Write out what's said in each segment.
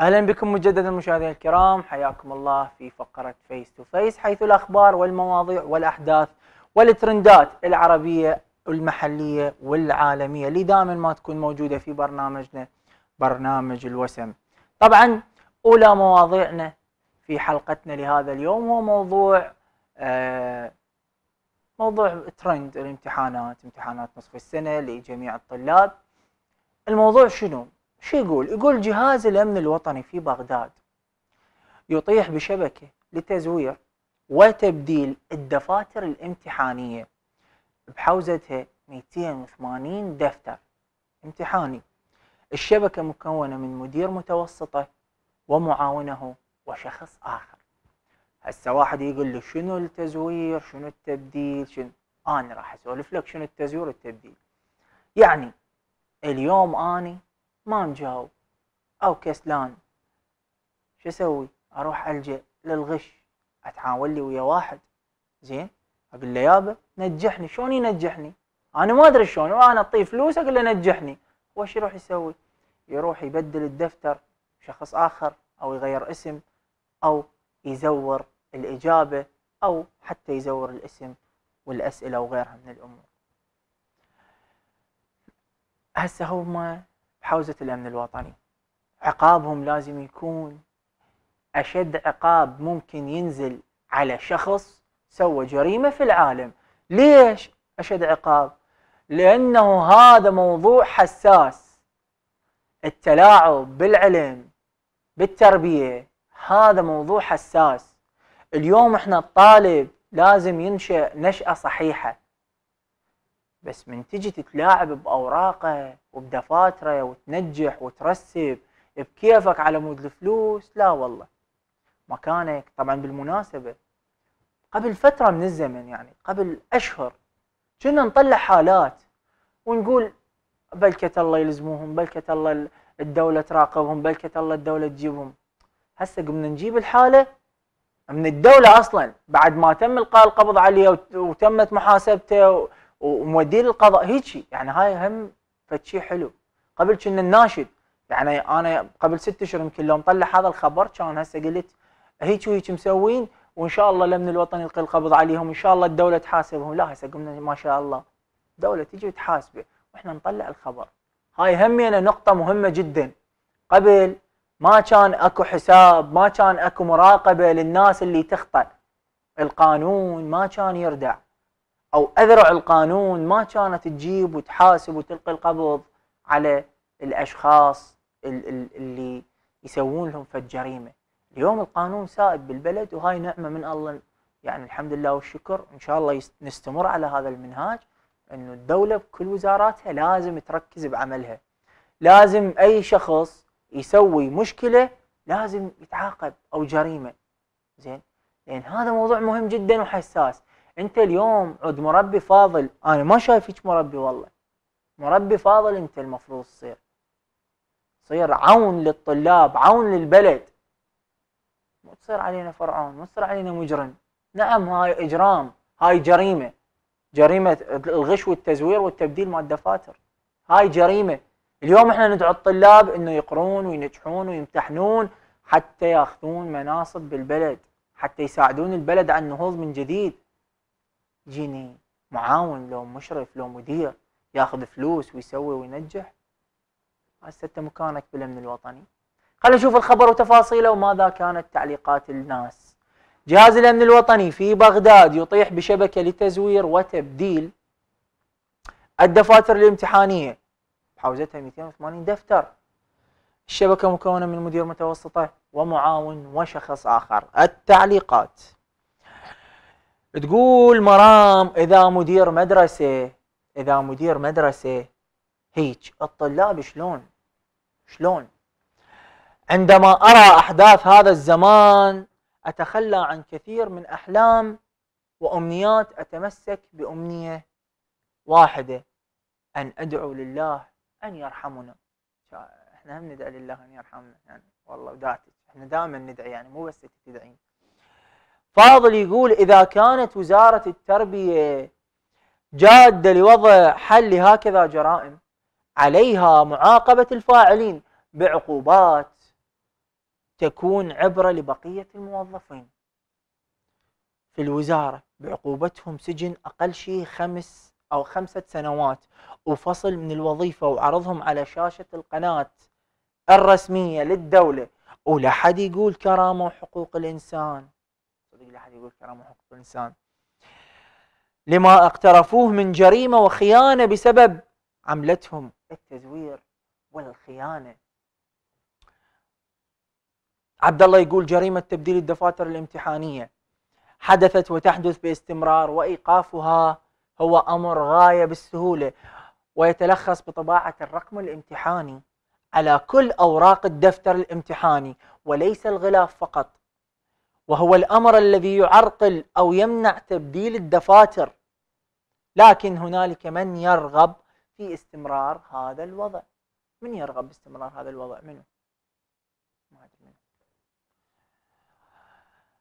اهلا بكم مجددا مشاهدينا الكرام حياكم الله في فقره فيس تو فيس حيث الاخبار والمواضيع والاحداث والترندات العربيه والمحليه والعالميه اللي دائما ما تكون موجوده في برنامجنا برنامج الوسم. طبعا اولى مواضيعنا في حلقتنا لهذا اليوم هو موضوع آه موضوع ترند الامتحانات امتحانات نصف السنه لجميع الطلاب. الموضوع شنو؟ شو يقول؟ يقول جهاز الأمن الوطني في بغداد يطيح بشبكة لتزوير وتبديل الدفاتر الامتحانية بحوزتها 280 دفتر امتحاني الشبكة مكونة من مدير متوسطة ومعاونه وشخص آخر هسه واحد يقول لي شنو التزوير شنو التبديل شنو أنا راح أسولف لك شنو التزوير والتبديل يعني اليوم أني ما نجاوب او كسلان شو اسوي؟ اروح الجا للغش اتعاون لي ويا واحد زين اقول له يابا نجحني شلون ينجحني؟ انا ما ادري شلون وانا اعطيه فلوس اقول له نجحني وش يروح يسوي؟ يروح يبدل الدفتر شخص اخر او يغير اسم او يزور الاجابه او حتى يزور الاسم والاسئله وغيرها من الامور. هسه هو ما حوزة الأمن الوطني عقابهم لازم يكون أشد عقاب ممكن ينزل على شخص سوى جريمة في العالم ليش أشد عقاب؟ لأنه هذا موضوع حساس التلاعب بالعلم بالتربية هذا موضوع حساس اليوم احنا الطالب لازم ينشأ نشأة صحيحة بس من تجي تتلاعب بأوراقه وبدفاتره وتنجح وترسب بكيفك على مود الفلوس لا والله مكانك طبعا بالمناسبه قبل فتره من الزمن يعني قبل اشهر كنا نطلع حالات ونقول بلكت الله يلزموهم بلكت الله الدوله تراقبهم بلكت الله الدوله تجيبهم هسه قمنا نجيب الحاله من الدوله اصلا بعد ما تم القاء القبض عليه وتمت محاسبته ومودين القضاء هيك يعني هاي هم فشي حلو قبل كنا الناشد يعني انا قبل ست اشهر يمكن لو مطلع هذا الخبر كان هسه قلت هيك وهيك مسوين وان شاء الله الامن الوطني يلقي القبض عليهم ان شاء الله الدوله تحاسبهم لا هسه قمنا ما شاء الله الدوله تجي وتحاسبه واحنا نطلع الخبر هاي همينا نقطه مهمه جدا قبل ما كان اكو حساب ما كان اكو مراقبه للناس اللي تخطئ القانون ما كان يردع او اذرع القانون ما كانت تجيب وتحاسب وتلقي القبض على الاشخاص اللي يسوون لهم فد جريمه اليوم القانون سائد بالبلد وهاي نعمه من الله يعني الحمد لله والشكر ان شاء الله نستمر على هذا المنهاج انه الدوله بكل وزاراتها لازم تركز بعملها لازم اي شخص يسوي مشكله لازم يتعاقب او جريمه زين لان هذا موضوع مهم جدا وحساس انت اليوم عد مربي فاضل انا ما شايفك مربي والله مربي فاضل انت المفروض تصير تصير عون للطلاب عون للبلد مو تصير علينا فرعون مو تصير علينا مجرم نعم هاي اجرام هاي جريمه جريمه الغش والتزوير والتبديل مال الدفاتر هاي جريمه اليوم احنا ندعو الطلاب انه يقرون وينجحون ويمتحنون حتى ياخذون مناصب بالبلد حتى يساعدون البلد على النهوض من جديد يجيني معاون لو مشرف لو مدير ياخذ فلوس ويسوي وينجح هسه انت مكانك بالامن الوطني خلينا نشوف الخبر وتفاصيله وماذا كانت تعليقات الناس جهاز الامن الوطني في بغداد يطيح بشبكه لتزوير وتبديل الدفاتر الامتحانيه حوزتها 280 دفتر الشبكه مكونه من مدير متوسطه ومعاون وشخص اخر التعليقات تقول مرام اذا مدير مدرسه اذا مدير مدرسه هيك الطلاب شلون شلون عندما ارى احداث هذا الزمان اتخلى عن كثير من احلام وامنيات اتمسك بامنيه واحده ان ادعو لله ان يرحمنا احنا هم ندعي لله ان يرحمنا يعني والله ذاتك احنا دائما ندعي يعني مو بس تدعين فاضل يقول إذا كانت وزارة التربية جادة لوضع حل لهكذا جرائم عليها معاقبة الفاعلين بعقوبات تكون عبرة لبقية الموظفين في الوزارة بعقوبتهم سجن أقل شيء خمس أو خمسة سنوات وفصل من الوظيفة وعرضهم على شاشة القناة الرسمية للدولة ولا حد يقول كرامة وحقوق الإنسان صدق لا احد يقول كرامه حقوق الانسان لما اقترفوه من جريمه وخيانه بسبب عملتهم التزوير والخيانه عبد الله يقول جريمه تبديل الدفاتر الامتحانيه حدثت وتحدث باستمرار وايقافها هو امر غايه بالسهوله ويتلخص بطباعه الرقم الامتحاني على كل اوراق الدفتر الامتحاني وليس الغلاف فقط وهو الأمر الذي يعرقل أو يمنع تبديل الدفاتر لكن هنالك من يرغب في استمرار هذا الوضع من يرغب باستمرار هذا الوضع منه ما أدري منه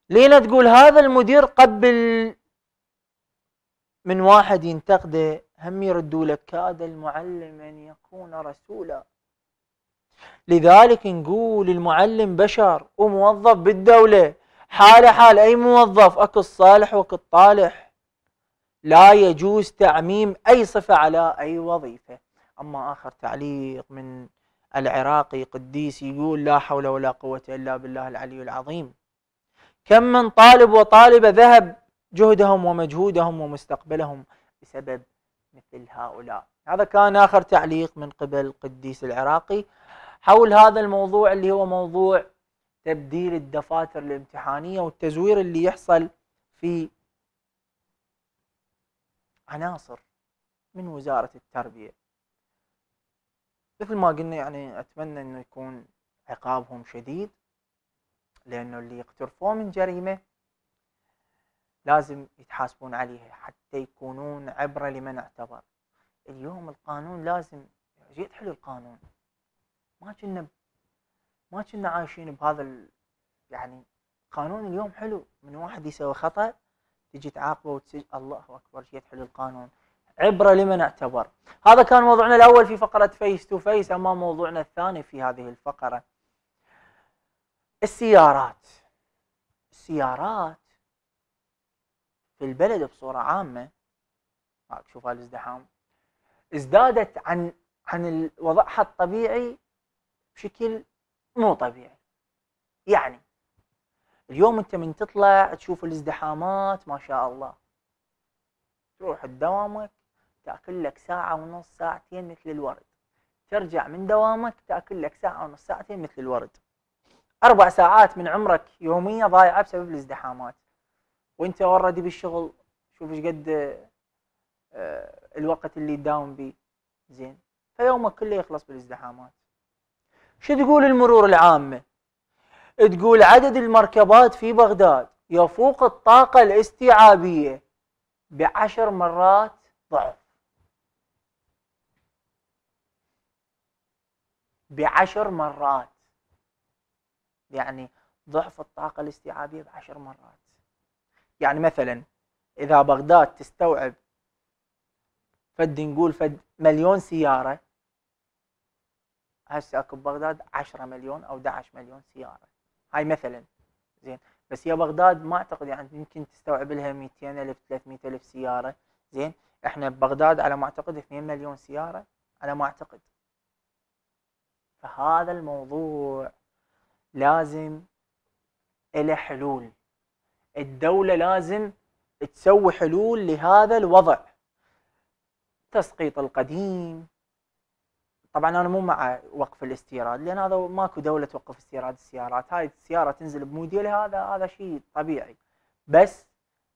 لينا تقول هذا المدير قبل من واحد ينتقده هم يردوا لك كاد المعلم أن يكون رسولا لذلك نقول المعلم بشر وموظف بالدولة حاله حال اي موظف اكو الصالح واكو الطالح لا يجوز تعميم اي صفه على اي وظيفه اما اخر تعليق من العراقي قديس يقول لا حول ولا قوه الا بالله العلي العظيم كم من طالب وطالبه ذهب جهدهم ومجهودهم ومستقبلهم بسبب مثل هؤلاء هذا كان آخر تعليق من قبل قديس العراقي حول هذا الموضوع اللي هو موضوع تبديل الدفاتر الامتحانيه والتزوير اللي يحصل في عناصر من وزاره التربيه مثل ما قلنا يعني اتمنى انه يكون عقابهم شديد لانه اللي يقترفوه من جريمه لازم يتحاسبون عليها حتى يكونون عبره لمن اعتبر اليوم القانون لازم يعني جيت حلو القانون ما كنا ما كنا عايشين بهذا ال... يعني قانون اليوم حلو من واحد يسوي خطا تجي تعاقبه وتسجل الله اكبر شيء حلو القانون عبره لمن اعتبر هذا كان موضوعنا الاول في فقره فيس تو فيس اما موضوعنا الثاني في هذه الفقره السيارات السيارات في البلد بصوره عامه هاك شوف هالازدحام ازدادت عن عن وضعها الطبيعي بشكل مو طبيعي يعني اليوم انت من تطلع تشوف الازدحامات ما شاء الله تروح دوامك تاكل لك ساعه ونص ساعتين مثل الورد ترجع من دوامك تاكل لك ساعه ونص ساعتين مثل الورد اربع ساعات من عمرك يوميه ضايعه بسبب الازدحامات وانت اوريدي بالشغل شوف ايش قد آه، الوقت اللي تداوم بيه زين فيومك كله يخلص بالازدحامات شو تقول المرور العامة تقول عدد المركبات في بغداد يفوق الطاقة الاستيعابية بعشر مرات ضعف بعشر مرات يعني ضعف الطاقة الاستيعابية بعشر مرات يعني مثلا إذا بغداد تستوعب فد نقول فد مليون سيارة هسه اكو بغداد 10 مليون او 11 مليون سياره هاي مثلا زين بس هي بغداد ما اعتقد يعني يمكن تستوعب لها 200 الف 300 الف سياره زين احنا ببغداد على ما اعتقد 2 مليون سياره على ما اعتقد فهذا الموضوع لازم له حلول الدولة لازم تسوي حلول لهذا الوضع تسقيط القديم طبعا انا مو مع وقف الاستيراد لان هذا ماكو دوله توقف استيراد السيارات هاي السياره تنزل بموديلها هذا هذا شيء طبيعي بس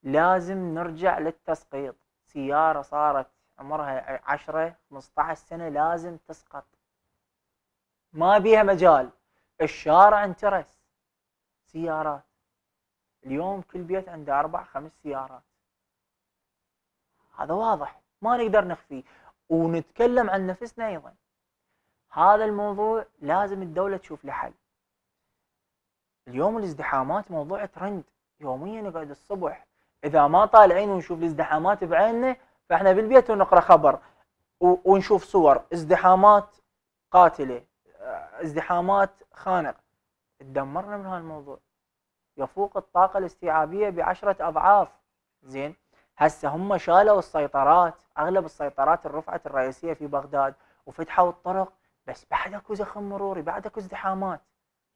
لازم نرجع للتسقيط سياره صارت عمرها 10 15 سنه لازم تسقط ما بيها مجال الشارع انترس سيارات اليوم كل بيت عنده اربع خمس سيارات هذا واضح ما نقدر نخفيه ونتكلم عن نفسنا ايضا هذا الموضوع لازم الدولة تشوف له حل اليوم الازدحامات موضوع ترند يوميا نقعد الصبح اذا ما طالعين ونشوف الازدحامات بعيننا فاحنا بالبيت ونقرا خبر ونشوف صور ازدحامات قاتله آه، ازدحامات خانق تدمرنا من هالموضوع يفوق الطاقه الاستيعابيه بعشرة اضعاف زين هسه هم شالوا السيطرات اغلب السيطرات الرفعه الرئيسيه في بغداد وفتحوا الطرق بس بعد اكو زخم مروري بعد اكو ازدحامات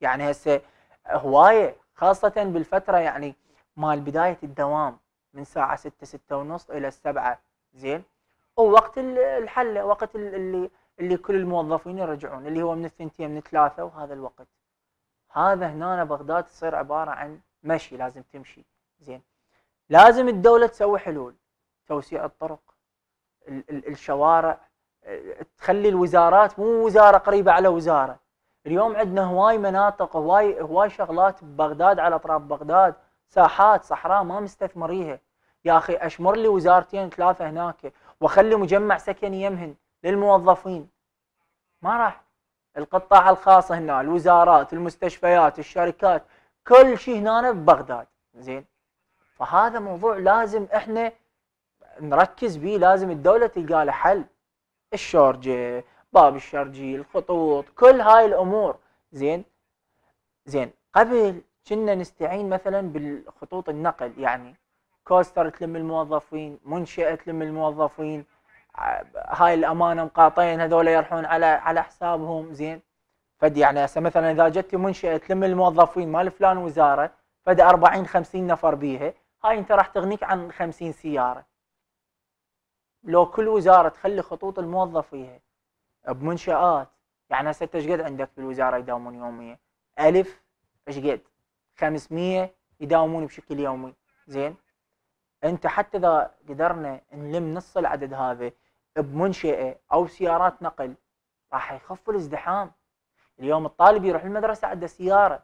يعني هسه هوايه خاصه بالفتره يعني مال بدايه الدوام من ساعه 6 6 ونص الى 7 زين ووقت الحله وقت اللي اللي كل الموظفين يرجعون اللي هو من الثنتين من الثلاثه وهذا الوقت هذا هنا بغداد تصير عباره عن مشي لازم تمشي زين لازم الدوله تسوي حلول توسيع الطرق الشوارع تخلي الوزارات مو وزاره قريبه على وزاره اليوم عندنا هواي مناطق هواي هواي شغلات ببغداد على اطراف بغداد ساحات صحراء ما مستثمريها يا اخي اشمر لي وزارتين ثلاثه هناك واخلي مجمع سكني يمهن للموظفين ما راح القطاع الخاص هنا الوزارات المستشفيات الشركات كل شيء هنا ببغداد زين فهذا موضوع لازم احنا نركز به لازم الدوله تلقى له حل الشورجه باب الشرجي الخطوط كل هاي الامور زين زين قبل كنا نستعين مثلا بالخطوط النقل يعني كوستر تلم الموظفين منشأة تلم الموظفين هاي الامانه مقاطين هذول يرحون على على حسابهم زين فد يعني هسه مثلا اذا جت منشاه تلم الموظفين مال فلان وزاره فد 40 50 نفر بيها هاي انت راح تغنيك عن 50 سياره لو كل وزاره تخلي خطوط الموظف فيها بمنشات يعني هسه انت ايش قد عندك بالوزاره يداومون يوميا؟ ألف ايش قد؟ 500 يداومون بشكل يومي زين انت حتى اذا قدرنا نلم نص العدد هذا بمنشاه او سيارات نقل راح يخف الازدحام اليوم الطالب يروح المدرسه عنده سياره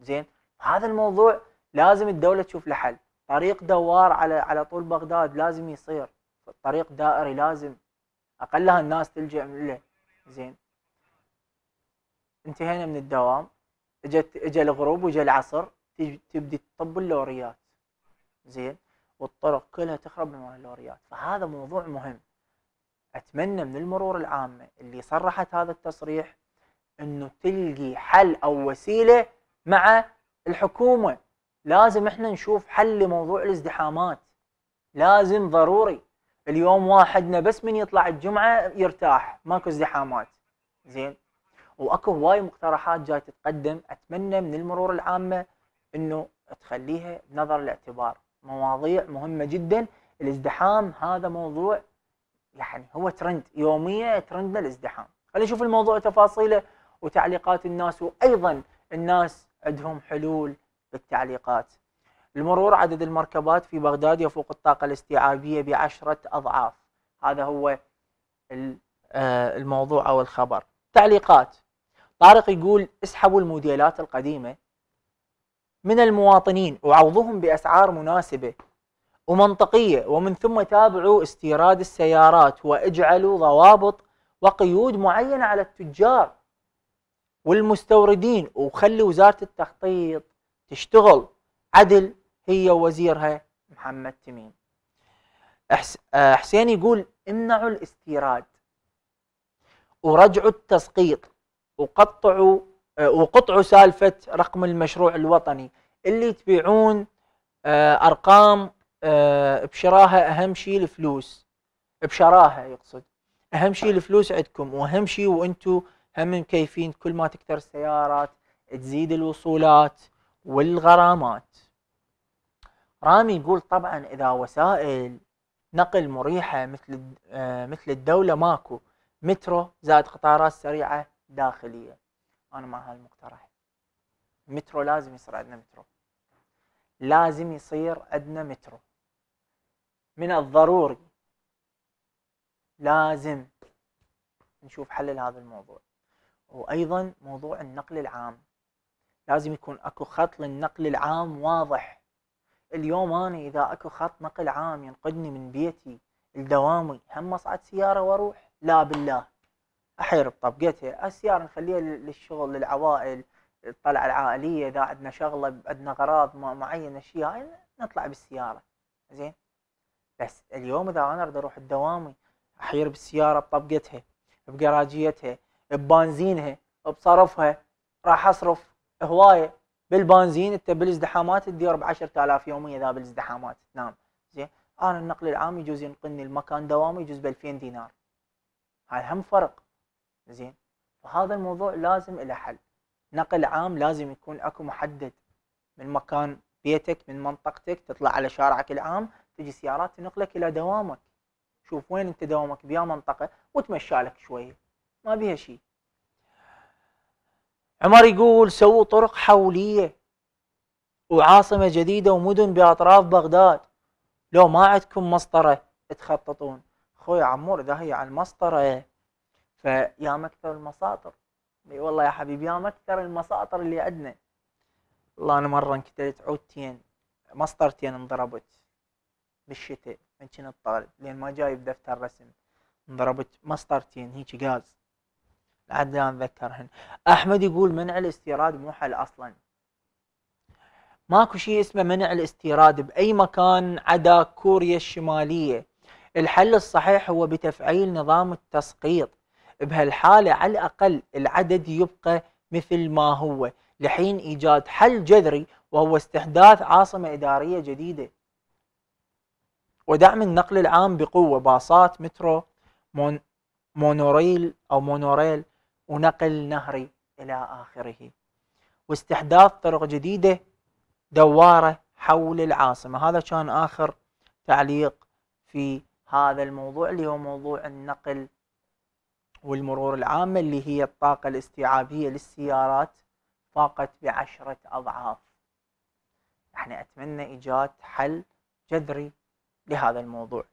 زين هذا الموضوع لازم الدوله تشوف له حل طريق دوار على على طول بغداد لازم يصير الطريق دائري لازم اقلها الناس تلجا له زين انتهينا من الدوام اجت اجى الغروب واجى العصر تبدي تطب اللوريات زين والطرق كلها تخرب من اللوريات فهذا موضوع مهم اتمنى من المرور العامه اللي صرحت هذا التصريح انه تلقي حل او وسيله مع الحكومه لازم احنا نشوف حل لموضوع الازدحامات لازم ضروري اليوم واحدنا بس من يطلع الجمعه يرتاح ماكو ازدحامات زين واكو هواي مقترحات جاي تتقدم اتمنى من المرور العامه انه تخليها بنظر الاعتبار مواضيع مهمه جدا الازدحام هذا موضوع يعني هو ترند يوميا ترندنا الازدحام خلينا نشوف الموضوع تفاصيله وتعليقات الناس وايضا الناس عندهم حلول بالتعليقات المرور عدد المركبات في بغداد يفوق الطاقة الاستيعابية بعشرة أضعاف هذا هو آه، الموضوع أو الخبر تعليقات طارق يقول اسحبوا الموديلات القديمة من المواطنين وعوضوهم بأسعار مناسبة ومنطقية ومن ثم تابعوا استيراد السيارات واجعلوا ضوابط وقيود معينة على التجار والمستوردين وخلي وزارة التخطيط تشتغل عدل هي وزيرها محمد تميم آه، حسين يقول امنعوا الاستيراد ورجعوا التسقيط وقطعوا آه، وقطعوا سالفة رقم المشروع الوطني اللي تبيعون آه، أرقام بشراها أهم شيء الفلوس بشراها يقصد أهم شيء الفلوس عندكم وأهم شيء وأنتم هم مكيفين كل ما تكثر السيارات تزيد الوصولات والغرامات رامي يقول طبعا اذا وسائل نقل مريحه مثل آه، مثل الدوله ماكو مترو زائد قطارات سريعه داخليه انا مع هالمقترح مترو لازم يصير عندنا مترو لازم يصير عندنا مترو من الضروري لازم نشوف حل لهذا الموضوع وايضا موضوع النقل العام لازم يكون اكو خط للنقل العام واضح اليوم انا اذا اكو خط نقل عام ينقلني من بيتي لدوامي هم اصعد سياره واروح لا بالله احير بطبقتها السياره نخليها للشغل للعوائل الطلعه العائليه اذا عندنا شغله عندنا غراض معينه شيء هاي نطلع بالسياره زين بس اليوم اذا انا اريد اروح لدوامي احير بالسياره بطبقتها بجراجيتها ببنزينها بصرفها راح اصرف هوايه بالبنزين انت بالازدحامات تدير ب 10000 يوميا اذا بالازدحامات تنام زين انا النقل العام يجوز ينقلني المكان دوامي يجوز ب 2000 دينار هاي هم فرق زين فهذا الموضوع لازم له حل نقل عام لازم يكون اكو محدد من مكان بيتك من منطقتك تطلع على شارعك العام تجي سيارات تنقلك الى دوامك شوف وين انت دوامك بيا منطقه وتمشى لك شويه ما بيها شيء عمر يقول سووا طرق حولية وعاصمة جديدة ومدن بأطراف بغداد لو ما عندكم مسطرة تخططون خوي عمور إذا هي على المسطرة فيا مكثر المساطر اي والله يا حبيبي يا مكثر المساطر اللي عندنا والله انا مره انكتلت عودتين مسطرتين انضربت بالشتاء من كنت طالب لان ما جايب دفتر رسم انضربت مسطرتين هيك غاز لحد الان اتذكرهن احمد يقول منع الاستيراد مو حل اصلا ماكو شيء اسمه منع الاستيراد باي مكان عدا كوريا الشماليه الحل الصحيح هو بتفعيل نظام التسقيط بهالحاله على الاقل العدد يبقى مثل ما هو لحين ايجاد حل جذري وهو استحداث عاصمه اداريه جديده ودعم النقل العام بقوه باصات مترو مون مونوريل او مونوريل ونقل نهري إلى آخره واستحداث طرق جديدة دوارة حول العاصمة هذا كان آخر تعليق في هذا الموضوع اللي هو موضوع النقل والمرور العامة اللي هي الطاقة الاستيعابية للسيارات فاقت بعشرة أضعاف احنا أتمنى إيجاد حل جذري لهذا الموضوع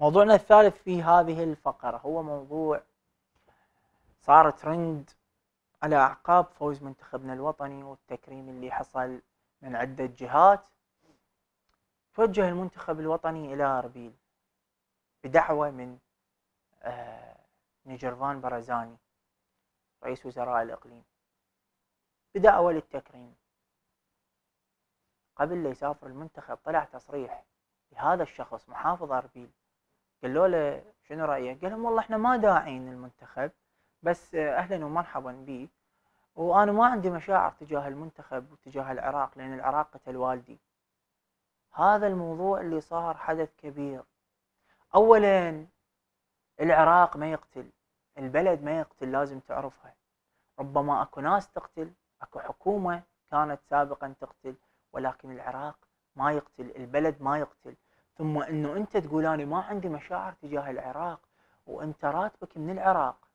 موضوعنا الثالث في هذه الفقرة هو موضوع صار ترند على اعقاب فوز منتخبنا الوطني والتكريم اللي حصل من عده جهات توجه المنتخب الوطني الى اربيل بدعوه من آه، نجرفان برزاني رئيس وزراء الاقليم بدعوه للتكريم قبل لا يسافر المنتخب طلع تصريح لهذا الشخص محافظ اربيل قالوا له شنو رايك؟ قال لهم والله احنا ما داعين المنتخب بس آه، اهلا ومرحبا بي وانا ما عندي مشاعر تجاه المنتخب وتجاه العراق لان العراق قتل والدي هذا الموضوع اللي صار حدث كبير اولا العراق ما يقتل البلد ما يقتل لازم تعرفها ربما اكو ناس تقتل اكو حكومه كانت سابقا تقتل ولكن العراق ما يقتل البلد ما يقتل ثم انه انت تقول انا ما عندي مشاعر تجاه العراق وانت راتبك من العراق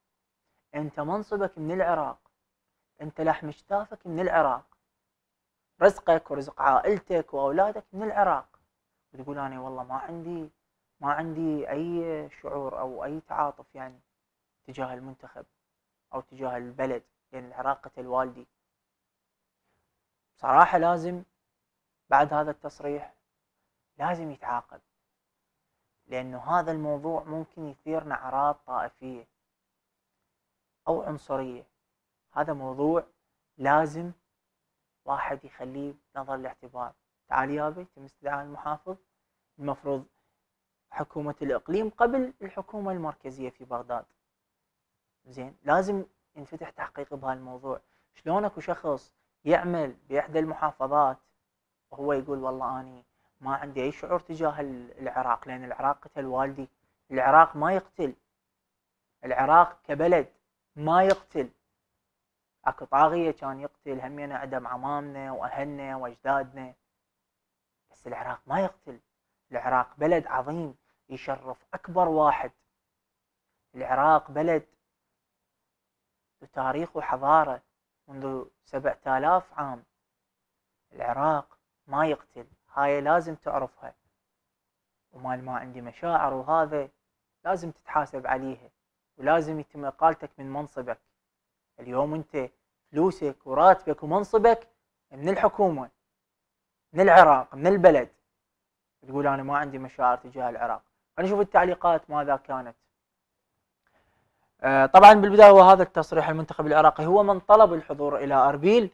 انت منصبك من العراق انت لحم شتافك من العراق رزقك ورزق عائلتك واولادك من العراق وتقول انا والله ما عندي ما عندي اي شعور او اي تعاطف يعني تجاه المنتخب او تجاه البلد لان يعني العراق قتل والدي بصراحه لازم بعد هذا التصريح لازم يتعاقب لانه هذا الموضوع ممكن يثير اعراض طائفيه أو عنصرية هذا موضوع لازم واحد يخليه نظر الاعتبار تعال يابي تم استدعاء المحافظ المفروض حكومة الإقليم قبل الحكومة المركزية في بغداد زين لازم ينفتح تحقيق بهالموضوع شلون اكو شخص يعمل بإحدى المحافظات وهو يقول والله أني ما عندي أي شعور تجاه العراق لأن العراق قتل والدي العراق ما يقتل العراق كبلد ما يقتل اكو طاغيه كان يقتل همين عدم عمامنا واهلنا واجدادنا بس العراق ما يقتل العراق بلد عظيم يشرف اكبر واحد العراق بلد تاريخ وحضاره منذ سبعة آلاف عام العراق ما يقتل هاي لازم تعرفها ومال ما عندي مشاعر وهذا لازم تتحاسب عليها ولازم يتم اقالتك من منصبك اليوم انت فلوسك وراتبك ومنصبك من الحكومه من العراق من البلد تقول انا ما عندي مشاعر تجاه العراق خلينا نشوف التعليقات ماذا كانت آه، طبعا بالبدايه هو هذا التصريح المنتخب العراقي هو من طلب الحضور الى اربيل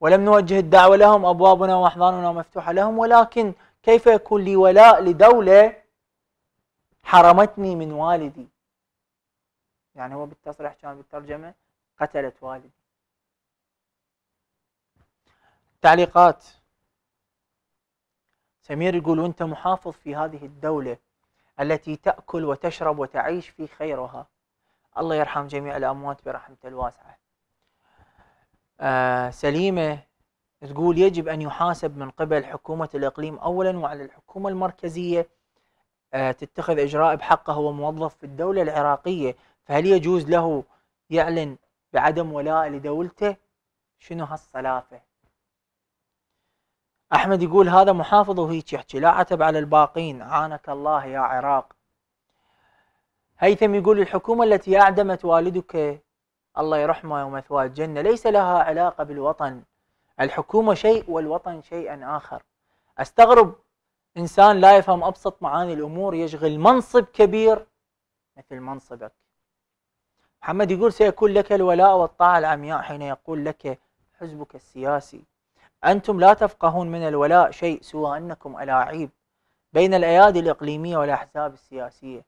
ولم نوجه الدعوه لهم ابوابنا واحضاننا مفتوحه لهم ولكن كيف يكون لي ولاء لدوله حرمتني من والدي يعني هو بالتصريح كان بالترجمة قتلت والدي تعليقات سمير يقول وانت محافظ في هذه الدولة التي تأكل وتشرب وتعيش في خيرها الله يرحم جميع الأموات برحمته الواسعة آه سليمة تقول يجب أن يحاسب من قبل حكومة الإقليم أولا وعلى الحكومة المركزية آه تتخذ إجراء بحقه هو موظف في الدولة العراقية فهل يجوز له يعلن بعدم ولاء لدولته شنو هالصلافة أحمد يقول هذا محافظ وهيك يحكي لا عتب على الباقين عانك الله يا عراق هيثم يقول الحكومة التي أعدمت والدك الله يرحمه ومثواه الجنة ليس لها علاقة بالوطن الحكومة شيء والوطن شيئا آخر أستغرب إنسان لا يفهم أبسط معاني الأمور يشغل منصب كبير مثل منصبك محمد يقول سيكون لك الولاء والطاعة العمياء حين يقول لك حزبك السياسي أنتم لا تفقهون من الولاء شيء سوى أنكم ألاعيب بين الأيادي الإقليمية والأحزاب السياسية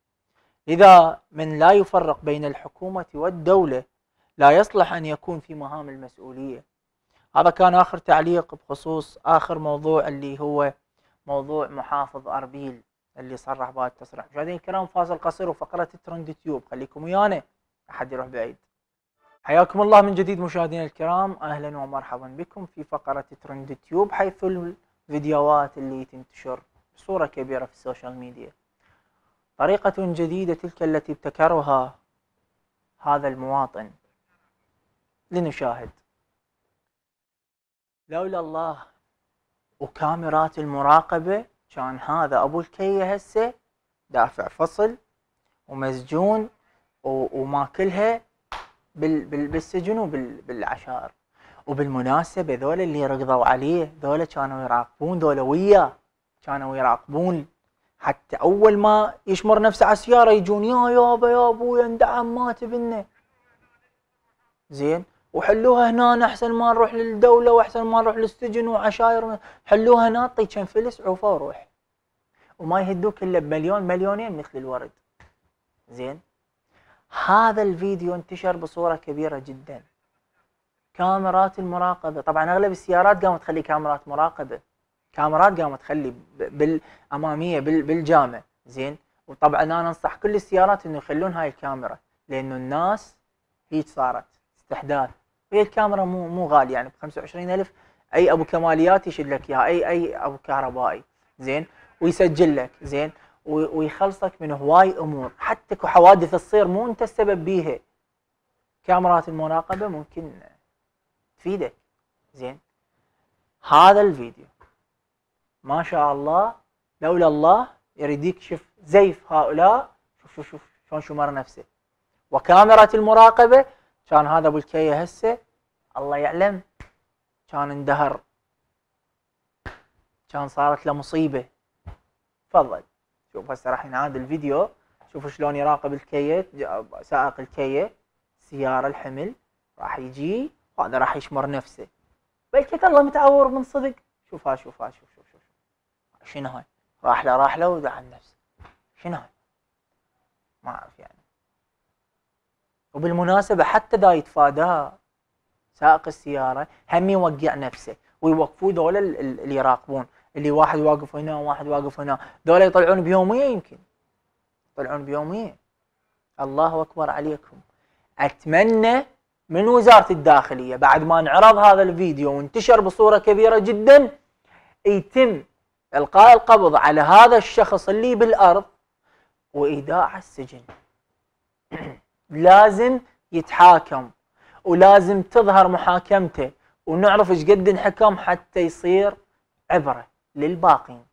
لذا من لا يفرق بين الحكومة والدولة لا يصلح أن يكون في مهام المسؤولية هذا كان آخر تعليق بخصوص آخر موضوع اللي هو موضوع محافظ أربيل اللي صرح بهذا التصريح مشاهدينا الكرام فاصل قصير وفقرة الترند تيوب خليكم ويانا حد يروح بعيد حياكم الله من جديد مشاهدينا الكرام اهلا ومرحبا بكم في فقره ترند تيوب حيث الفيديوهات اللي تنتشر بصوره كبيره في السوشيال ميديا طريقه جديده تلك التي ابتكرها هذا المواطن لنشاهد لولا الله وكاميرات المراقبه كان هذا ابو الكيه هسه دافع فصل ومسجون وماكلها بالسجن وبالعشائر وبالمناسبه ذولا اللي ركضوا عليه ذولا كانوا يراقبون ذولا وياه كانوا يراقبون حتى اول ما يشمر نفسه على السياره يجون يا يابا يا ابويا اندعم مات بنا زين وحلوها هنا احسن ما نروح للدوله واحسن ما نروح للسجن وعشاير حلوها هنا طيب اعطي كم فلس عوفه وروح وما يهدوك الا بمليون مليونين مثل الورد زين هذا الفيديو انتشر بصورة كبيرة جدا كاميرات المراقبة طبعا أغلب السيارات قامت تخلي كاميرات مراقبة كاميرات قامت تخلي بالأمامية بالجامع زين وطبعا أنا أنصح كل السيارات أنه يخلون هاي الكاميرا لأنه الناس هيك صارت استحداث وهي الكاميرا مو مو غالية يعني ب 25000 أي أبو كماليات يشد لك إياها أي أي أبو كهربائي زين ويسجل لك زين ويخلصك من هواي امور حتى اكو حوادث تصير مو انت السبب بيها كاميرات المراقبه ممكن تفيدك زين هذا الفيديو ما شاء الله لولا الله يريديك شوف زيف هؤلاء شوف شوف شوف شلون شمر نفسه وكاميرا المراقبه كان هذا ابو الكيه هسه الله يعلم كان اندهر كان صارت له مصيبه تفضل شوف هسه راح ينعاد الفيديو شوفوا شلون يراقب الكية سائق الكية سيارة الحمل راح يجي وهذا راح يشمر نفسه بلكت الله متعور من صدق شوف ها شوف ها شوف شوف شنو هاي راح له راح له وذا عن نفسه شنو هاي ما اعرف يعني وبالمناسبة حتى دا يتفاداها سائق السيارة هم يوقع نفسه ويوقفوا دول اللي يراقبون اللي واحد واقف هنا وواحد واقف هنا دول يطلعون بيوميه يمكن يطلعون بيوميه الله اكبر عليكم اتمنى من وزاره الداخليه بعد ما انعرض هذا الفيديو وانتشر بصوره كبيره جدا يتم القاء القبض على هذا الشخص اللي بالارض وايداع السجن لازم يتحاكم ولازم تظهر محاكمته ونعرف ايش قد انحكم حتى يصير عبره للباقين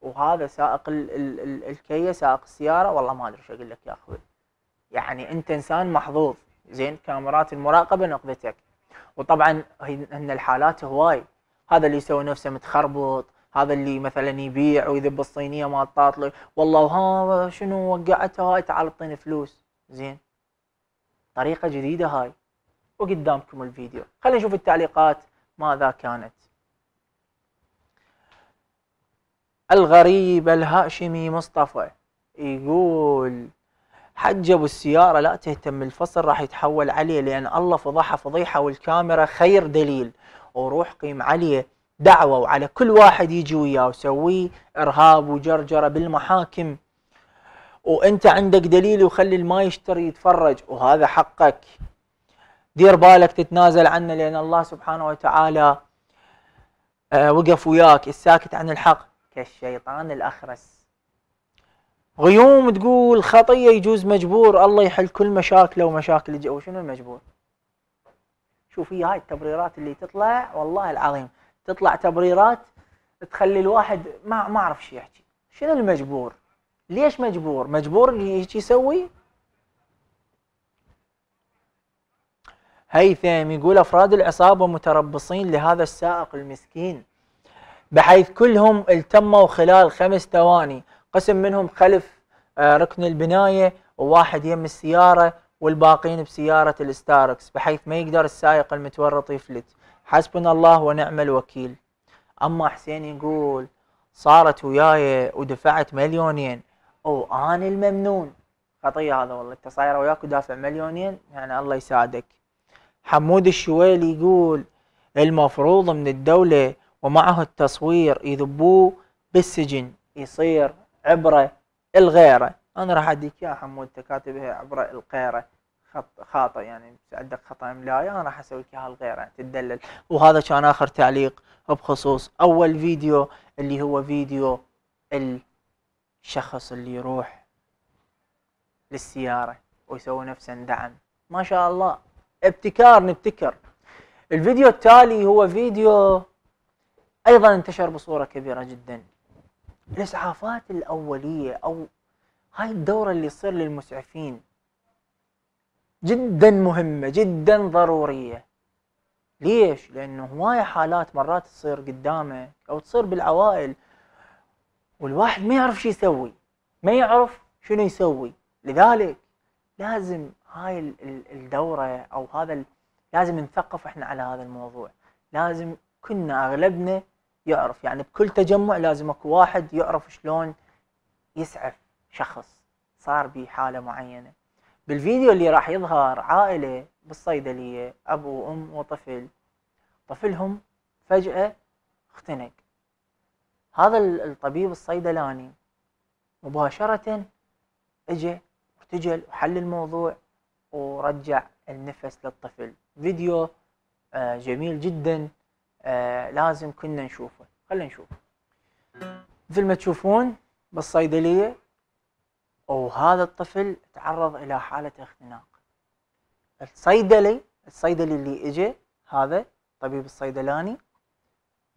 وهذا سائق ال ال ال الكيه سائق السياره والله ما ادري شو اقول لك يا اخوي يعني انت انسان محظوظ زين كاميرات المراقبه نقذتك وطبعا ان الحالات هواي هذا اللي يسوي نفسه متخربط هذا اللي مثلا يبيع ويذب الصينيه مال طاطله والله ها شنو وقعتها هاي تعال اعطيني فلوس زين طريقه جديده هاي وقدامكم الفيديو خلينا نشوف التعليقات ماذا كانت الغريب الهاشمي مصطفى يقول حج ابو السياره لا تهتم الفصل راح يتحول عليه لان الله فضحه فضيحه والكاميرا خير دليل وروح قيم عليه دعوه وعلى كل واحد يجي وياه وسويه ارهاب وجرجره بالمحاكم وانت عندك دليل وخلي الما يشتري يتفرج وهذا حقك دير بالك تتنازل عنه لان الله سبحانه وتعالى آه، وقف وياك الساكت عن الحق كالشيطان الأخرس غيوم تقول خطية يجوز مجبور الله يحل كل مشاكله ومشاكل الجو شنو المجبور شوف هي هاي التبريرات اللي تطلع والله العظيم تطلع تبريرات تخلي الواحد ما ما اعرف شو يحكي شنو المجبور ليش مجبور مجبور اللي هيك يسوي هيثم يقول افراد العصابه متربصين لهذا السائق المسكين بحيث كلهم التموا خلال خمس ثواني قسم منهم خلف آه، ركن البناية وواحد يم السيارة والباقين بسيارة الستاركس بحيث ما يقدر السائق المتورط يفلت حسبنا الله ونعم الوكيل أما حسين يقول صارت وياي ودفعت مليونين أو أنا الممنون خطية هذا والله أنت صاير وياك ودافع مليونين يعني الله يساعدك حمود الشويلي يقول المفروض من الدولة ومعه التصوير يذبوه بالسجن يصير عبرة الغيرة أنا راح أديك يا حمود تكاتبها عبرة الغيرة خط خاطئ يعني عندك خطأ إملائي أنا راح أسوي لك إياها الغيرة تدلل وهذا كان آخر تعليق بخصوص أول فيديو اللي هو فيديو الشخص اللي يروح للسيارة ويسوي نفسه دعم ما شاء الله ابتكار نبتكر الفيديو التالي هو فيديو ايضا انتشر بصوره كبيره جدا الاسعافات الاوليه او هاي الدوره اللي تصير للمسعفين جدا مهمه جدا ضروريه ليش؟ لانه هواية حالات مرات تصير قدامك او تصير بالعوائل والواحد ما يعرف شو يسوي ما يعرف شنو يسوي لذلك لازم هاي الدورة او هذا لازم نثقف احنا على هذا الموضوع لازم كنا اغلبنا يعرف يعني بكل تجمع لازم اكو واحد يعرف شلون يسعف شخص صار به حاله معينه بالفيديو اللي راح يظهر عائله بالصيدليه ابو وام وطفل طفلهم فجاه اختنق هذا الطبيب الصيدلاني مباشره اجى ارتجل وحل الموضوع ورجع النفس للطفل فيديو آه، جميل جدا آه، لازم كنا نشوفه خلينا نشوف مثل ما تشوفون بالصيدلية وهذا الطفل تعرض إلى حالة اختناق الصيدلي الصيدلي اللي اجى هذا الطبيب الصيدلاني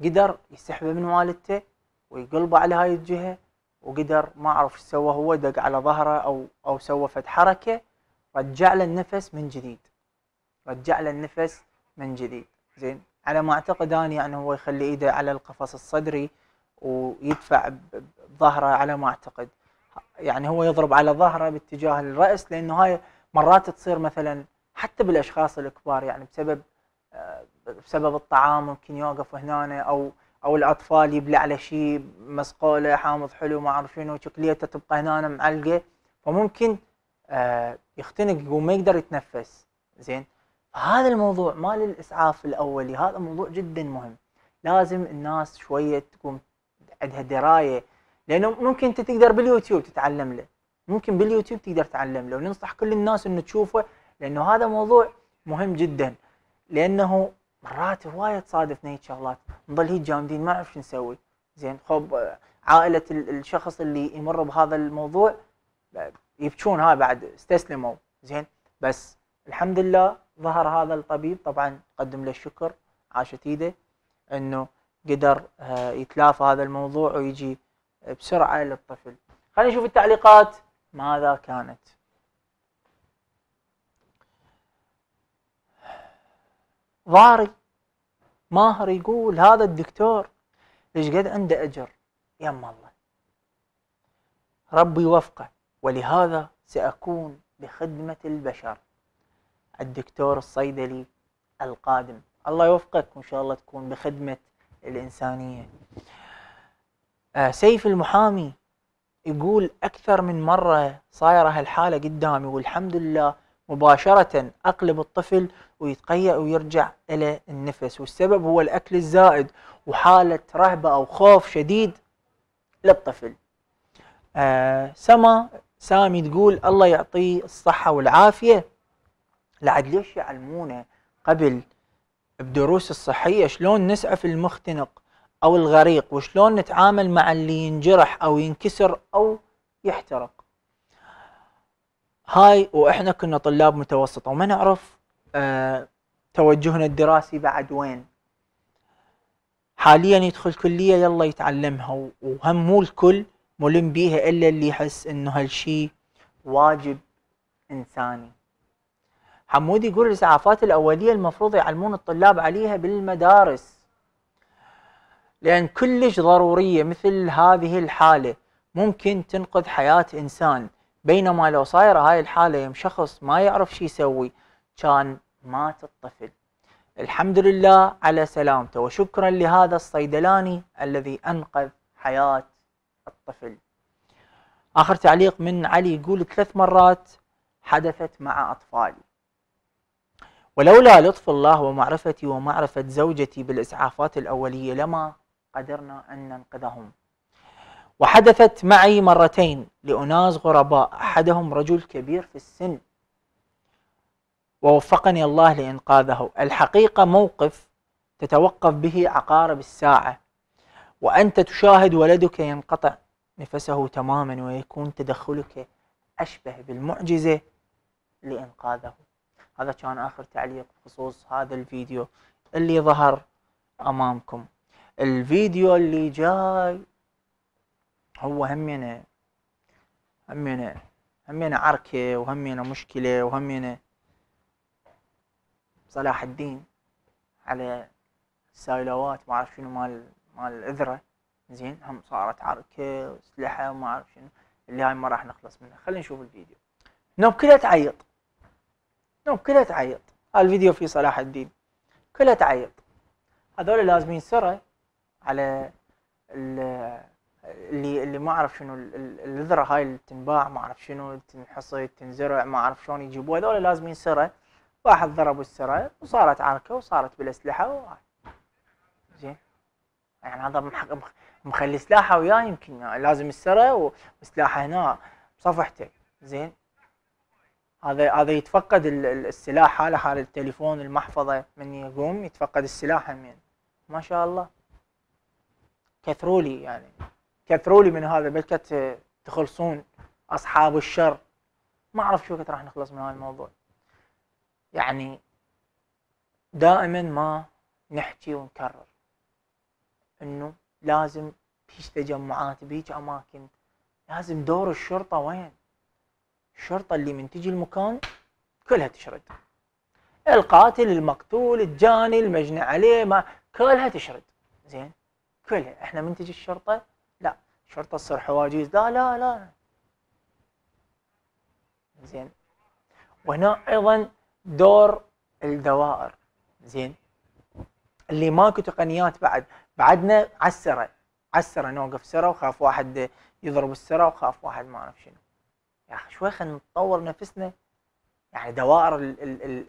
قدر يسحبه من والدته ويقلبه على هاي الجهة وقدر ما أعرف ايش سوى هو دق على ظهره أو أو سوى فد حركة رجع له النفس من جديد رجع له النفس من جديد زين على ما اعتقد انا يعني هو يخلي ايده على القفص الصدري ويدفع بظهره على ما اعتقد يعني هو يضرب على ظهره باتجاه الراس لانه هاي مرات تصير مثلا حتى بالاشخاص الكبار يعني بسبب آه، بسبب الطعام ممكن يوقف هنا او او الاطفال يبلع له شيء مسقوله حامض حلو ما اعرف شنو شكليته تبقى هنا معلقه فممكن آه، يختنق وما يقدر يتنفس زين هذا الموضوع مال الاسعاف الاولي هذا موضوع جدا مهم لازم الناس شويه تكون عندها درايه لانه ممكن انت تقدر باليوتيوب تتعلم له ممكن باليوتيوب تقدر تتعلم له وننصح كل الناس انه تشوفه لانه هذا موضوع مهم جدا لانه مرات هوايه تصادف هيك شغلات نظل هيك جامدين ما نعرف شو نسوي زين خب عائله الشخص اللي يمر بهذا الموضوع يبكون هاي بعد استسلموا زين بس الحمد لله ظهر هذا الطبيب طبعا قدم له الشكر عاشت ايده انه قدر آه، يتلافى هذا الموضوع ويجي بسرعه للطفل خلينا نشوف التعليقات ماذا كانت ضاري ماهر يقول هذا الدكتور ايش قد عنده اجر يما الله ربي وفقه ولهذا ساكون بخدمه البشر الدكتور الصيدلي القادم الله يوفقك وإن شاء الله تكون بخدمة الإنسانية آه، سيف المحامي يقول أكثر من مرة صايرة هالحالة قدامي والحمد لله مباشرة أقلب الطفل ويتقيأ ويرجع إلى النفس والسبب هو الأكل الزائد وحالة رهبة أو خوف شديد للطفل آه سما سامي تقول الله يعطيه الصحة والعافية لعد ليش يعلمونا قبل بدروس الصحيه شلون نسعف المختنق او الغريق وشلون نتعامل مع اللي ينجرح او ينكسر او يحترق هاي واحنا كنا طلاب متوسطه وما نعرف أه توجهنا الدراسي بعد وين حاليا يدخل كليه يلا يتعلمها وهم مو الكل ملم بيها الا اللي يحس انه هالشي واجب انساني حمودي يقول الاسعافات الاوليه المفروض يعلمون الطلاب عليها بالمدارس لان كلش ضروريه مثل هذه الحاله ممكن تنقذ حياه انسان بينما لو صايره هاي الحاله يم شخص ما يعرف شو يسوي كان مات الطفل الحمد لله على سلامته وشكرا لهذا الصيدلاني الذي انقذ حياه الطفل اخر تعليق من علي يقول ثلاث مرات حدثت مع اطفالي ولولا لطف الله ومعرفتي ومعرفة زوجتي بالإسعافات الأولية لما قدرنا أن ننقذهم وحدثت معي مرتين لأناس غرباء أحدهم رجل كبير في السن ووفقني الله لإنقاذه الحقيقة موقف تتوقف به عقارب الساعة وأنت تشاهد ولدك ينقطع نفسه تماما ويكون تدخلك أشبه بالمعجزة لإنقاذه هذا كان آخر تعليق بخصوص هذا الفيديو اللي ظهر أمامكم الفيديو اللي جاي هو همينه همينه همينه عركة وهمينه مشكلة وهمينه صلاح الدين على السايلوات ما اعرف شنو مال مال الاذرة زين هم صارت عركة واسلحة وما اعرف شنو اللي هاي ما راح نخلص منها خلينا نشوف الفيديو نوب كلها تعيط نو نعم، كلها تعيط الفيديو فيه صلاح الدين كلها تعيط هذول لازمين سرة على اللي اللي ما اعرف شنو الذره هاي اللي تنباع ما اعرف شنو تنحصد تنزرع ما اعرف شلون يجيبوها هذول لازمين سره واحد ضربوا السره وصارت عركه وصارت بالاسلحه وهاي زين يعني هذا مخلي سلاحه وياه يمكن لازم السره وسلاحه هنا بصفحته زين هذا هذا يتفقد السلاح حاله حال التليفون المحفظه من يقوم يتفقد السلاح همين ما شاء الله كثرولي يعني كثرولي من هذا كت تخلصون اصحاب الشر ما اعرف شو كت راح نخلص من هذا الموضوع يعني دائما ما نحكي ونكرر انه لازم بيش تجمعات بيش اماكن لازم دور الشرطه وين الشرطه اللي من تجي المكان كلها تشرد القاتل المقتول الجاني المجني عليه ما كلها تشرد زين كلها احنا من تجي الشرطه لا الشرطه تصير حواجز لا لا لا زين وهنا ايضا دور الدوائر زين اللي ماكو تقنيات بعد بعدنا على عسره على نوقف سره وخاف واحد يضرب السره وخاف واحد ما اعرف شنو يعني خلينا نطور نفسنا يعني دوائر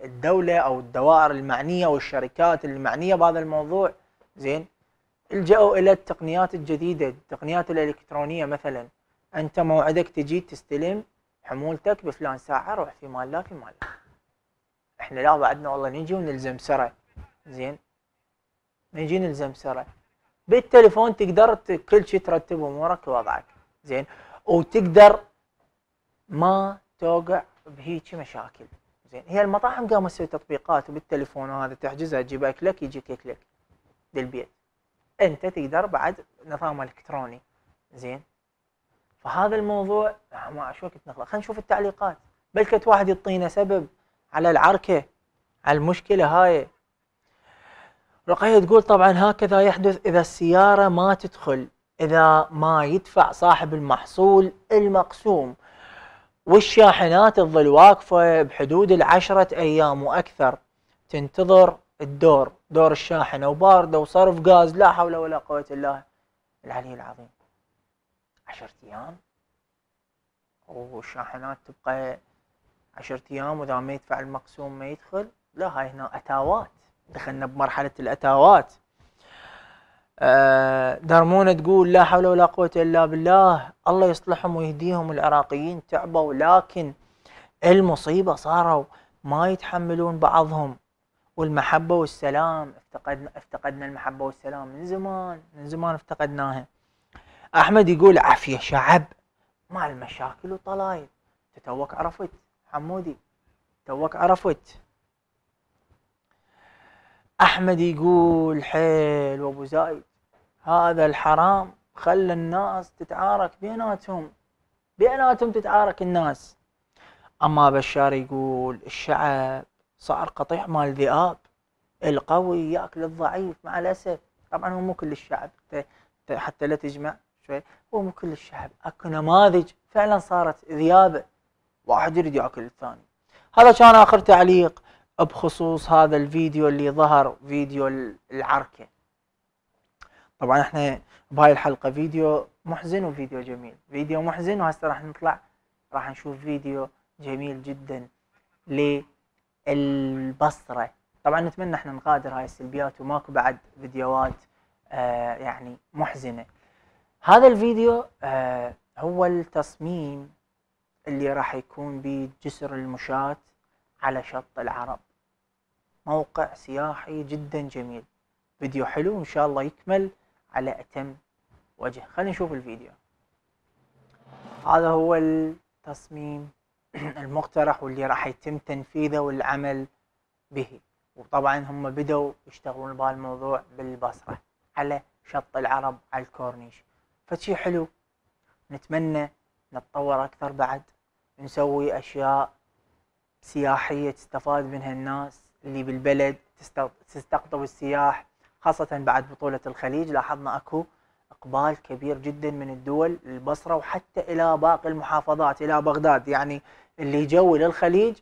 الدوله او الدوائر المعنيه والشركات المعنيه بهذا الموضوع زين الجأوا الى التقنيات الجديده التقنيات الالكترونيه مثلا انت موعدك تجي تستلم حمولتك بفلان ساعه روح في مالك المال احنا لا بعدنا والله نجي ونلزم سرعه زين نجي نلزم سرعه بالتليفون تقدر كل شيء ترتب امورك ووضعك زين وتقدر ما توقع بهيجي مشاكل زين هي المطاعم قامت تسوي تطبيقات وبالتليفون وهذا تحجزها تجيب اكلك يجيك لك للبيت انت تقدر بعد نظام الكتروني زين فهذا الموضوع ما شو وقت نخلق خلينا نشوف التعليقات بلكت واحد يعطينا سبب على العركه على المشكله هاي رقية تقول طبعا هكذا يحدث إذا السيارة ما تدخل إذا ما يدفع صاحب المحصول المقسوم والشاحنات تظل واقفة بحدود العشرة أيام وأكثر تنتظر الدور دور الشاحنة وباردة وصرف غاز لا حول ولا قوة إلا العلي العظيم عشرة أيام والشاحنات تبقى عشرة أيام وإذا ما يدفع المقسوم ما يدخل لا هاي هنا أتاوات دخلنا بمرحلة الأتاوات دارمونه تقول لا حول ولا قوه الا بالله الله يصلحهم ويهديهم العراقيين تعبوا لكن المصيبه صاروا ما يتحملون بعضهم والمحبه والسلام افتقدنا افتقدنا المحبه والسلام من زمان من زمان افتقدناها احمد يقول عافيه شعب مع المشاكل والطلايب توك عرفت حمودي توك عرفت احمد يقول حيل وابو زايد هذا الحرام خلى الناس تتعارك بيناتهم بيناتهم تتعارك الناس أما بشار يقول الشعب صار قطيع مال ذئاب القوي ياكل الضعيف مع الأسف طبعا هو مو كل الشعب حتى لا تجمع شوي هو مو كل الشعب اكو نماذج فعلا صارت ذيابة واحد يريد ياكل الثاني هذا كان آخر تعليق بخصوص هذا الفيديو اللي ظهر فيديو العركة طبعا احنا بهاي الحلقه فيديو محزن وفيديو جميل فيديو محزن وهسه راح نطلع راح نشوف فيديو جميل جدا للبصره طبعا نتمنى احنا نغادر هاي السلبيات وماكو بعد فيديوهات آه يعني محزنه هذا الفيديو آه هو التصميم اللي راح يكون به جسر المشاة على شط العرب موقع سياحي جدا جميل فيديو حلو وان شاء الله يكمل على أتم وجه خلينا نشوف الفيديو هذا هو التصميم المقترح واللي راح يتم تنفيذه والعمل به وطبعا هم بدوا يشتغلون بهالموضوع بالبصرة على شط العرب على الكورنيش فشي حلو نتمنى نتطور أكثر بعد نسوي أشياء سياحية تستفاد منها الناس اللي بالبلد تستقطب السياح خاصة بعد بطولة الخليج لاحظنا أكو إقبال كبير جدا من الدول البصرة وحتى إلى باقي المحافظات إلى بغداد يعني اللي جو للخليج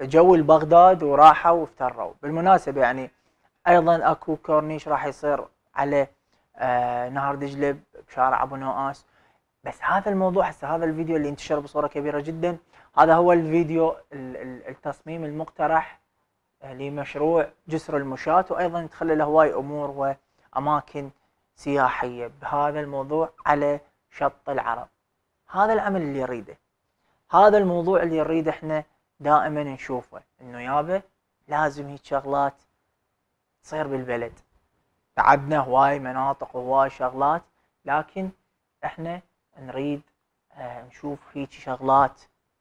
جو لبغداد وراحوا وافتروا بالمناسبة يعني أيضا أكو كورنيش راح يصير على آه، نهر دجلة بشارع أبو نواس بس هذا الموضوع هسه هذا الفيديو اللي انتشر بصورة كبيرة جدا هذا هو الفيديو التصميم المقترح لمشروع جسر المشاة وأيضا يتخلل هواي أمور وأماكن سياحية بهذا الموضوع على شط العرب هذا العمل اللي يريده هذا الموضوع اللي نريد احنا دائما نشوفه انه يابا لازم هيك شغلات تصير بالبلد تعبنا هواي مناطق وهواي شغلات لكن احنا نريد آه، نشوف هيك شغلات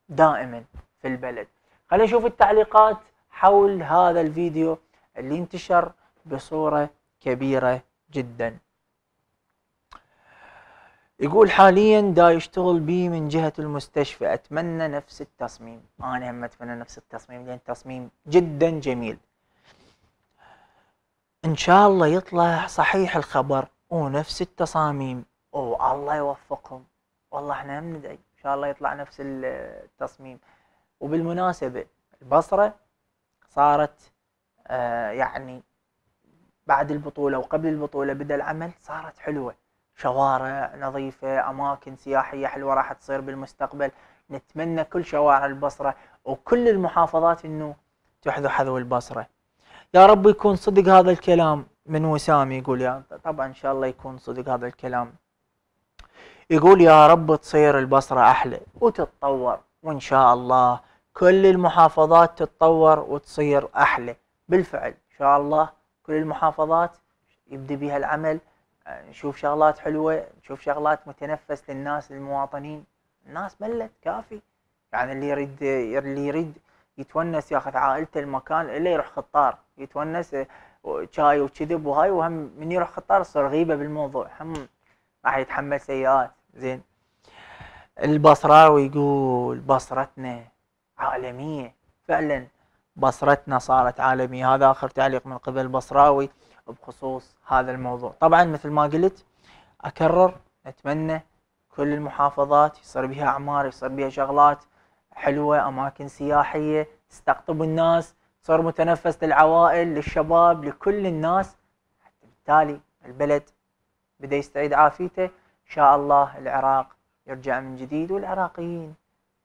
دائما في البلد خلينا نشوف التعليقات حول هذا الفيديو اللي انتشر بصورة كبيرة جدا يقول حاليا دا يشتغل بي من جهة المستشفى أتمنى نفس التصميم أنا هم أتمنى نفس التصميم لأن تصميم جدا جميل إن شاء الله يطلع صحيح الخبر ونفس التصاميم والله الله يوفقهم والله احنا هم ندعي إن شاء الله يطلع نفس التصميم وبالمناسبة البصرة صارت آه، يعني بعد البطولة وقبل البطولة بدأ العمل صارت حلوة شوارع نظيفة أماكن سياحية حلوة راح تصير بالمستقبل نتمنى كل شوارع البصرة وكل المحافظات أنه تحذو حذو البصرة يا رب يكون صدق هذا الكلام من وسام يقول يا طبعا إن شاء الله يكون صدق هذا الكلام يقول يا رب تصير البصرة أحلى وتتطور وإن شاء الله كل المحافظات تتطور وتصير احلى بالفعل ان شاء الله كل المحافظات يبدي بها العمل نشوف شغلات حلوه نشوف شغلات متنفس للناس للمواطنين الناس ملت كافي يعني اللي يريد اللي يريد يتونس ياخذ عائلته المكان الا يروح خطار يتونس شاي وكذب وهاي وهم من يروح خطار تصير غيبه بالموضوع هم راح يتحمل سيئات زين البصراوي يقول بصرتنا عالمية فعلا بصرتنا صارت عالمية هذا آخر تعليق من قبل بصراوي بخصوص هذا الموضوع طبعا مثل ما قلت أكرر أتمنى كل المحافظات يصير بها أعمار يصير بها شغلات حلوة أماكن سياحية تستقطب الناس تصير متنفس للعوائل للشباب لكل الناس حتى بالتالي البلد بدأ يستعيد عافيته إن شاء الله العراق يرجع من جديد والعراقيين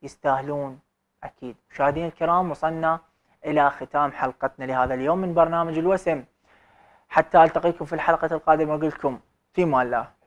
يستاهلون أكيد مشاهدينا الكرام وصلنا إلى ختام حلقتنا لهذا اليوم من برنامج الوسم حتى ألتقيكم في الحلقة القادمة أقول لكم في الله